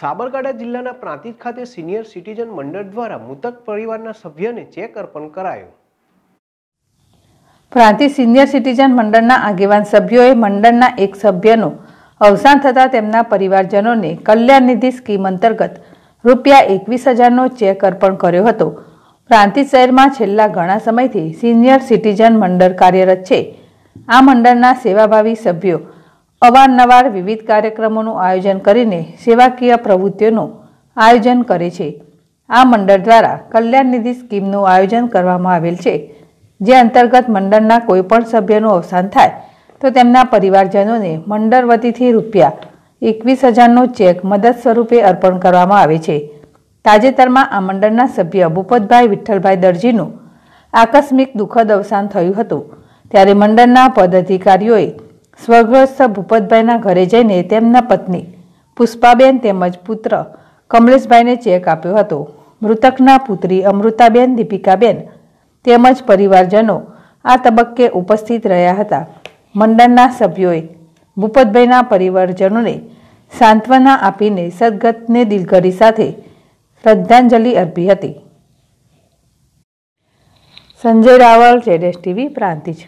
સાબરકાંઠા જિલ્લાના પ્રાંતિજ ખાતે senior citizen મંડળ દ્વારા મૃતક પરિવારના સભ્યને ચેક અર્પણ કરાયો પ્રાંતિજ સિનિયર સિટીઝન મંડળના આગેવાન સભ્યોએ મંડળના એક સભ્યનો અવસાન થતાં તેમના પરિવારજનોને કલ્યાણ નિધિ સ્કીમ અંતર્ગત રૂપિયા એકવીસ હજારનો ચેક અર્પણ કર્યો હતો પ્રાંતિજ શહેરમાં છેલ્લા ઘણા સમયથી સિનિયર સિટીઝન મંડળ કાર્યરત છે આ મંડળના સેવાભાવી સભ્યો અવારનવાર વિવિધ કાર્યક્રમોનું આયોજન કરીને સેવાકીય પ્રવૃત્તિઓનું આયોજન કરે છે આ મંડળ દ્વારા કલ્યાણ નિધિ સ્કીમનું આયોજન કરવામાં આવેલ છે જે અંતર્ગત મંડળના કોઈપણ સભ્યનું અવસાન થાય તો તેમના પરિવારજનોને મંડળ વતીથી રૂપિયા એકવીસ હજારનો ચેક મદદ સ્વરૂપે અર્પણ કરવામાં આવે છે તાજેતરમાં આ મંડળના સભ્ય ભૂપતભાઈ વિઠ્ઠલભાઈ દરજીનું આકસ્મિક દુઃખદ અવસાન થયું હતું ત્યારે મંડળના પદાધિકારીઓએ સ્વર્ગસ્થ ભૂપતભાઈના ઘરે જઈને તેમના પત્ની પુષ્પાબેન તેમજ પુત્ર કમલેશભાઈને ચેક આપ્યો હતો મૃતકના પુત્રી અમૃતાબેન દીપિકાબેન તેમજ પરિવારજનો આ તબક્કે ઉપસ્થિત રહ્યા હતા મંડળના સભ્યોએ ભૂપતભાઈના પરિવારજનોને સાંત્વના આપીને સદગતને દિલગરી સાથે શ્રદ્ધાંજલિ અર્પી હતી સંજય રાવલ જેડેશ ટીવી પ્રાંતિ છે